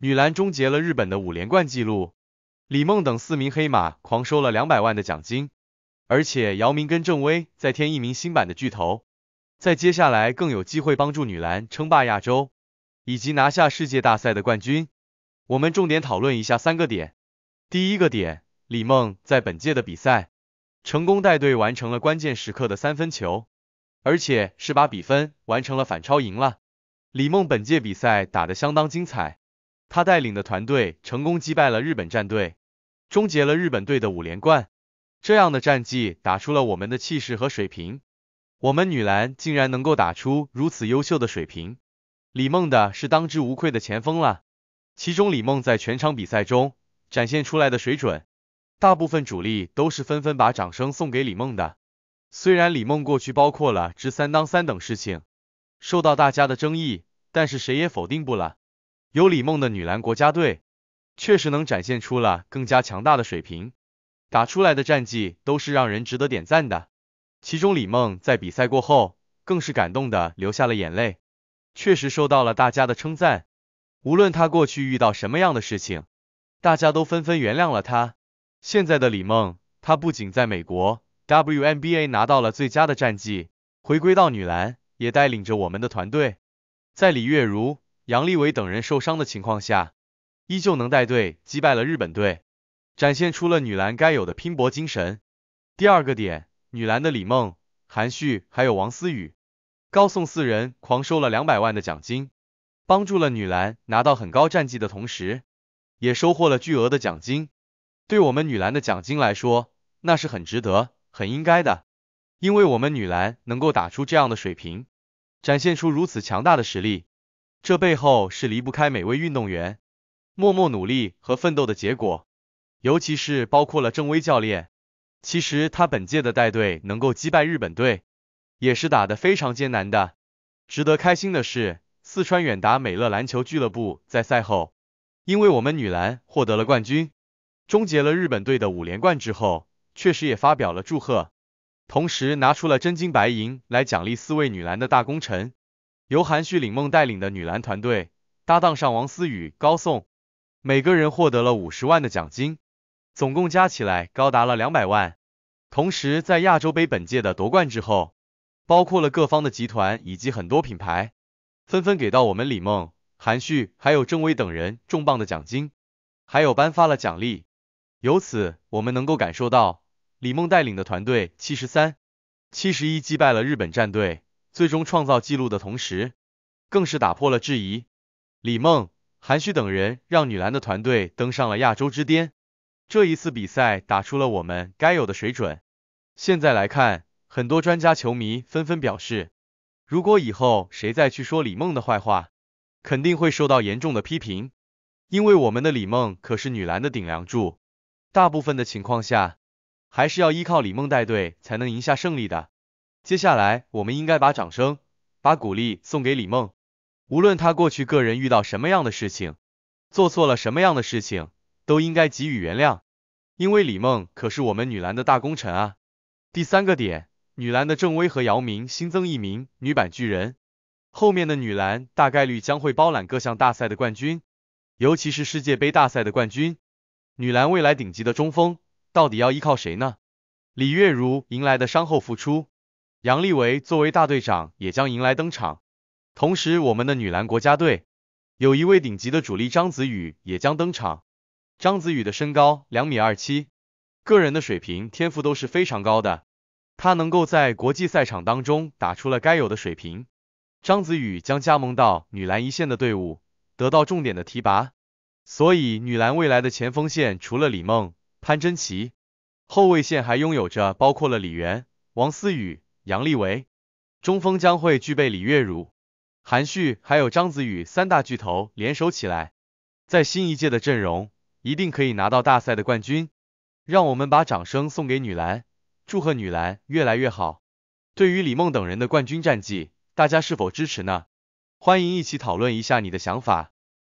女篮终结了日本的五连冠纪录，李梦等四名黑马狂收了两百万的奖金，而且姚明跟郑薇再添一名新版的巨头，在接下来更有机会帮助女篮称霸亚洲，以及拿下世界大赛的冠军。我们重点讨论一下三个点。第一个点，李梦在本届的比赛成功带队完成了关键时刻的三分球，而且是把比分完成了反超赢了。李梦本届比赛打得相当精彩。他带领的团队成功击败了日本战队，终结了日本队的五连冠。这样的战绩打出了我们的气势和水平。我们女篮竟然能够打出如此优秀的水平，李梦的是当之无愧的前锋了。其中李梦在全场比赛中展现出来的水准，大部分主力都是纷纷把掌声送给李梦的。虽然李梦过去包括了值三当三等事情受到大家的争议，但是谁也否定不了。有李梦的女篮国家队，确实能展现出了更加强大的水平，打出来的战绩都是让人值得点赞的。其中李梦在比赛过后，更是感动的流下了眼泪，确实受到了大家的称赞。无论她过去遇到什么样的事情，大家都纷纷原谅了她。现在的李梦，她不仅在美国 WNBA 拿到了最佳的战绩，回归到女篮，也带领着我们的团队，在李月如。杨利伟等人受伤的情况下，依旧能带队击败了日本队，展现出了女篮该有的拼搏精神。第二个点，女篮的李梦、韩旭还有王思雨、高颂四人狂收了两百万的奖金，帮助了女篮拿到很高战绩的同时，也收获了巨额的奖金。对我们女篮的奖金来说，那是很值得、很应该的，因为我们女篮能够打出这样的水平，展现出如此强大的实力。这背后是离不开每位运动员默默努力和奋斗的结果，尤其是包括了郑薇教练。其实他本届的带队能够击败日本队，也是打得非常艰难的。值得开心的是，四川远达美乐篮球俱乐部在赛后，因为我们女篮获得了冠军，终结了日本队的五连冠之后，确实也发表了祝贺，同时拿出了真金白银来奖励四位女篮的大功臣。由韩旭、李梦带领的女篮团队，搭档上王思雨、高颂，每个人获得了五十万的奖金，总共加起来高达了两百万。同时，在亚洲杯本届的夺冠之后，包括了各方的集团以及很多品牌，纷纷给到我们李梦、韩旭还有郑薇等人重磅的奖金，还有颁发了奖励。由此，我们能够感受到李梦带领的团队七十三、七十一击败了日本战队。最终创造纪录的同时，更是打破了质疑。李梦、韩旭等人让女篮的团队登上了亚洲之巅。这一次比赛打出了我们该有的水准。现在来看，很多专家、球迷纷纷表示，如果以后谁再去说李梦的坏话，肯定会受到严重的批评。因为我们的李梦可是女篮的顶梁柱，大部分的情况下还是要依靠李梦带队才能赢下胜利的。接下来，我们应该把掌声、把鼓励送给李梦。无论她过去个人遇到什么样的事情，做错了什么样的事情，都应该给予原谅。因为李梦可是我们女篮的大功臣啊。第三个点，女篮的郑薇和姚明新增一名女版巨人，后面的女篮大概率将会包揽各项大赛的冠军，尤其是世界杯大赛的冠军。女篮未来顶级的中锋到底要依靠谁呢？李月如迎来的伤后复出。杨利维作为大队长也将迎来登场，同时我们的女篮国家队有一位顶级的主力张子宇也将登场。张子宇的身高两米二七，个人的水平天赋都是非常高的，他能够在国际赛场当中打出了该有的水平。张子宇将加盟到女篮一线的队伍，得到重点的提拔。所以女篮未来的前锋线除了李梦、潘臻祺，后卫线还拥有着包括了李缘、王思雨。杨利维，中锋将会具备李月汝、韩旭还有张子宇三大巨头联手起来，在新一届的阵容一定可以拿到大赛的冠军。让我们把掌声送给女篮，祝贺女篮越来越好。对于李梦等人的冠军战绩，大家是否支持呢？欢迎一起讨论一下你的想法。